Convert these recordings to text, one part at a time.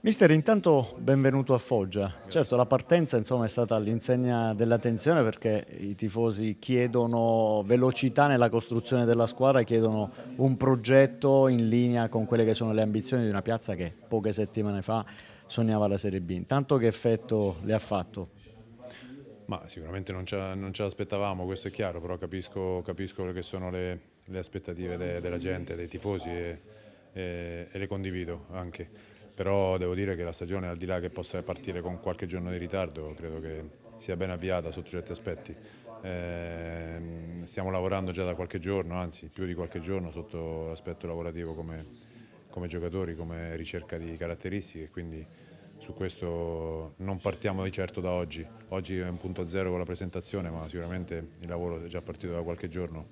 Mister, intanto benvenuto a Foggia. Certo, la partenza insomma, è stata all'insegna dell'attenzione perché i tifosi chiedono velocità nella costruzione della squadra, chiedono un progetto in linea con quelle che sono le ambizioni di una piazza che poche settimane fa sognava la Serie B. Intanto che effetto le ha fatto? Ma sicuramente non ce, non ce l'aspettavamo, questo è chiaro, però capisco, capisco quelle che sono le, le aspettative de, della gente, dei tifosi e, e, e le condivido anche però devo dire che la stagione al di là che possa partire con qualche giorno di ritardo credo che sia ben avviata sotto certi aspetti. Eh, stiamo lavorando già da qualche giorno, anzi più di qualche giorno sotto l'aspetto lavorativo come, come giocatori, come ricerca di caratteristiche, quindi su questo non partiamo di certo da oggi. Oggi è un punto zero con la presentazione, ma sicuramente il lavoro è già partito da qualche giorno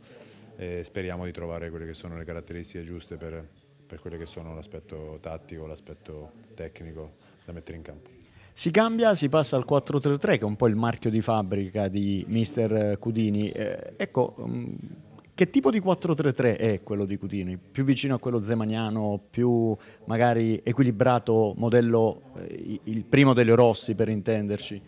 e speriamo di trovare quelle che sono le caratteristiche giuste per, per quello che sono l'aspetto tattico, l'aspetto tecnico da mettere in campo. Si cambia, si passa al 4-3-3 che è un po' il marchio di fabbrica di mister Cudini. Eh, ecco, mm, che tipo di 4-3-3 è quello di Cudini? Più vicino a quello zemaniano, più magari equilibrato, modello eh, il primo delle Rossi per intenderci?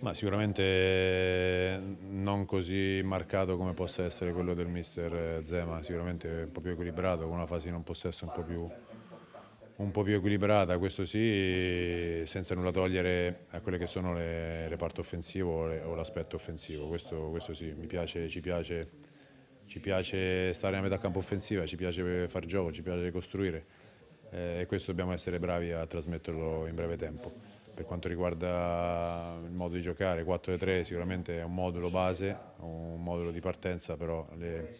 Ma sicuramente eh, non così marcato come possa essere quello del mister eh, Zema, sicuramente un po' più equilibrato, con una fase in un possesso un po' più, un po più equilibrata, questo sì, senza nulla togliere a quelle che sono le reparto offensivo o l'aspetto offensivo, questo, questo sì, mi piace, ci piace, ci piace stare a metà campo offensiva, ci piace far gioco, ci piace costruire eh, e questo dobbiamo essere bravi a trasmetterlo in breve tempo. Per quanto riguarda il modo di giocare, 4-3 sicuramente è un modulo base, un modulo di partenza, però le,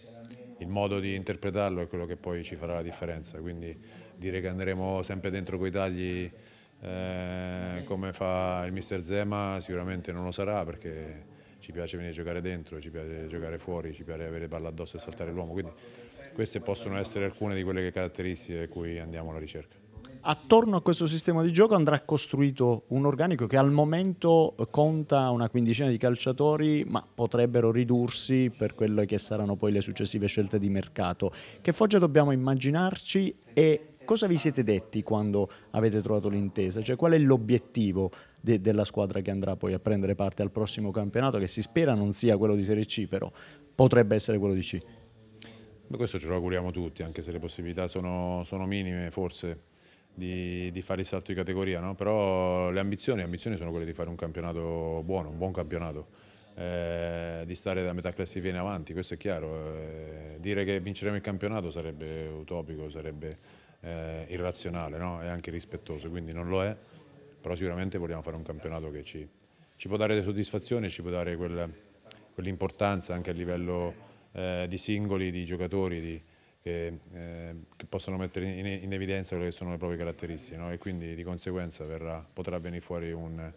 il modo di interpretarlo è quello che poi ci farà la differenza, quindi dire che andremo sempre dentro quei tagli eh, come fa il mister Zema sicuramente non lo sarà perché ci piace venire a giocare dentro, ci piace giocare fuori, ci piace avere palla addosso e saltare l'uomo, quindi queste possono essere alcune di quelle caratteristiche a cui andiamo alla ricerca attorno a questo sistema di gioco andrà costruito un organico che al momento conta una quindicina di calciatori, ma potrebbero ridursi per quelle che saranno poi le successive scelte di mercato. Che Foggia dobbiamo immaginarci e cosa vi siete detti quando avete trovato l'intesa? Cioè, qual è l'obiettivo de della squadra che andrà poi a prendere parte al prossimo campionato, che si spera non sia quello di Serie C, però potrebbe essere quello di C? questo ce lo auguriamo tutti, anche se le possibilità sono, sono minime, forse di, di, fare il salto di categoria, no? però le ambizioni, le ambizioni, sono quelle di fare un campionato buono, un buon campionato, eh, di stare da metà classifica in avanti, questo è chiaro, eh, dire che vinceremo il campionato sarebbe utopico, sarebbe eh, irrazionale no? e anche rispettoso, quindi non lo è, però sicuramente vogliamo fare un campionato che ci, ci può dare soddisfazione, ci può dare quell'importanza quell anche a livello eh, di singoli, di giocatori, di, che, eh, che possono mettere in, in, evidenza quelle che sono le proprie caratteristiche no? e quindi di conseguenza verrà, potrà venire fuori un,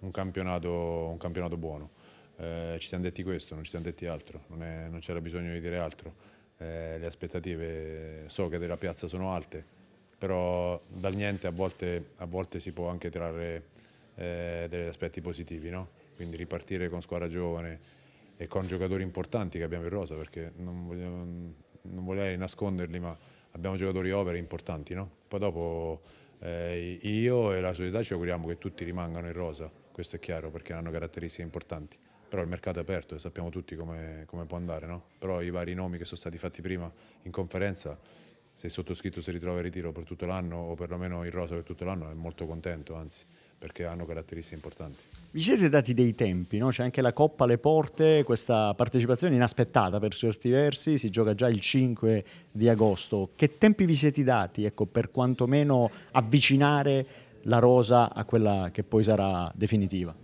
un, campionato, un campionato, buono. Eh, ci siamo detti questo, non ci siamo detti altro, non c'era bisogno di dire altro. Eh, le aspettative so che della piazza sono alte, però dal niente a volte, a volte si può anche trarre eh, degli aspetti positivi, no? quindi ripartire con squadra giovane e con giocatori importanti che abbiamo in rosa, perché non vogliamo, non volevo nasconderli, ma abbiamo giocatori over importanti, no? Poi dopo eh, io e la società ci auguriamo che tutti rimangano in rosa, questo è chiaro, perché hanno caratteristiche importanti. Però il mercato è aperto e sappiamo tutti come, come può andare, no? Però i vari nomi che sono stati fatti prima in conferenza se il sottoscritto si ritrova in ritiro per tutto l'anno o perlomeno in rosa per tutto l'anno è molto contento, anzi, perché hanno caratteristiche importanti. Vi siete dati dei tempi, no? c'è anche la Coppa alle porte, questa partecipazione inaspettata per certi versi, si gioca già il 5 di agosto. Che tempi vi siete dati ecco, per quantomeno avvicinare la rosa a quella che poi sarà definitiva?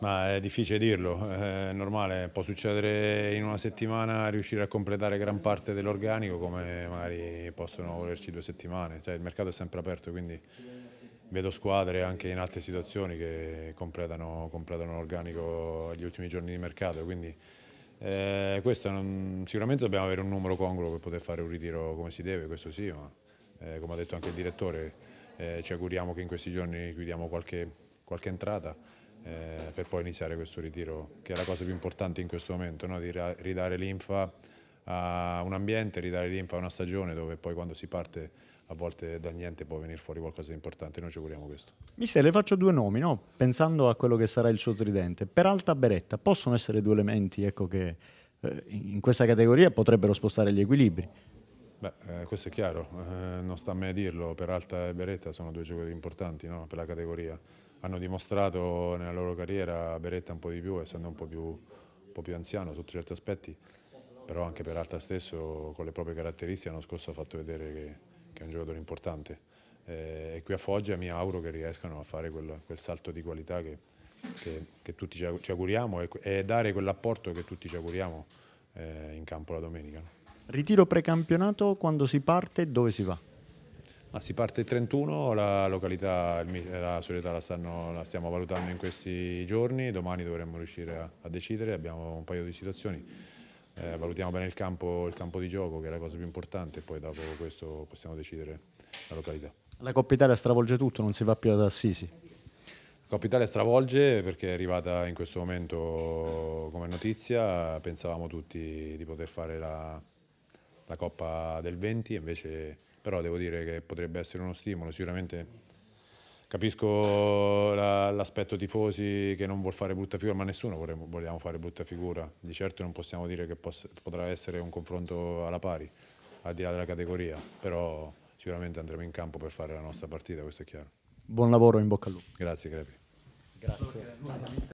Ma è difficile dirlo, è normale, può succedere in una settimana riuscire a completare gran parte dell'organico come magari possono volerci due settimane, cioè, il mercato è sempre aperto quindi vedo squadre anche in altre situazioni che completano, completano l'organico agli ultimi giorni di mercato, quindi eh, non, sicuramente dobbiamo avere un numero congruo per poter fare un ritiro come si deve, questo sì, ma eh, come ha detto anche il direttore eh, ci auguriamo che in questi giorni chiudiamo qualche, qualche entrata eh, per poi iniziare questo ritiro, che è la cosa più importante in questo momento, no? di ridare linfa a un ambiente, ridare linfa a una stagione dove poi quando si parte a volte dal niente può venire fuori qualcosa di importante, noi ci auguriamo questo. Mister, le faccio due nomi, no? pensando a quello che sarà il suo tridente. Per Alta Beretta possono essere due elementi ecco, che eh, in questa categoria potrebbero spostare gli equilibri? Beh, eh, questo è chiaro, eh, non sta a me a dirlo, per Alta e Beretta sono due giocatori importanti no? per la categoria hanno dimostrato nella loro carriera Beretta un po' di più, essendo un po' più, un po più anziano sotto certi aspetti, però anche Peralta stesso con le proprie caratteristiche l'anno scorso ha fatto vedere che, che, è un giocatore importante. Eh, e qui a Foggia mi auguro che riescano a fare quel, quel salto di qualità che, che, che tutti ci auguriamo e, e dare quell'apporto che tutti ci auguriamo eh, in campo la domenica. Ritiro precampionato, quando si parte dove si va? Ma si parte il 31, la località, la solidarietà la, stanno, la stiamo valutando in questi giorni, domani dovremmo riuscire a, a decidere, abbiamo un paio di situazioni. Eh, valutiamo bene il campo, il campo, di gioco che è la cosa più importante e poi dopo questo possiamo decidere la località. La Coppa Italia stravolge tutto, non si va più ad Assisi? La Coppa Italia stravolge perché è arrivata in questo momento come notizia, pensavamo tutti di poter fare la, la Coppa del 20 invece però devo dire che potrebbe essere uno stimolo, sicuramente capisco l'aspetto tifosi che non vuol fare brutta figura, ma nessuno vorremmo, vogliamo fare brutta figura, di certo non possiamo dire che possa, potrà essere un confronto alla pari, al di là della categoria, però sicuramente andremo in campo per fare la nostra partita, questo è chiaro. Buon lavoro, in bocca al lupo. Grazie, Crepi. Grazie.